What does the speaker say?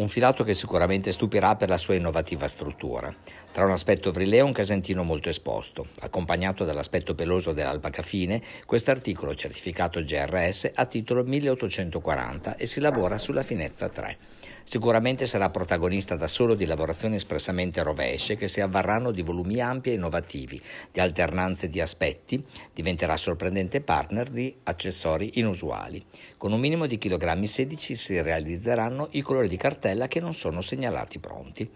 Un filato che sicuramente stupirà per la sua innovativa struttura, tra un aspetto vrileo e un casentino molto esposto. Accompagnato dall'aspetto peloso dell'albaca fine, questo articolo certificato GRS ha titolo 1840 e si lavora sulla finezza 3. Sicuramente sarà protagonista da solo di lavorazioni espressamente rovesce che si avvarranno di volumi ampi e innovativi, di alternanze di aspetti, diventerà sorprendente partner di accessori inusuali. Con un minimo di chilogrammi 16 si realizzeranno i colori di cartella cappella che non sono segnalati pronti.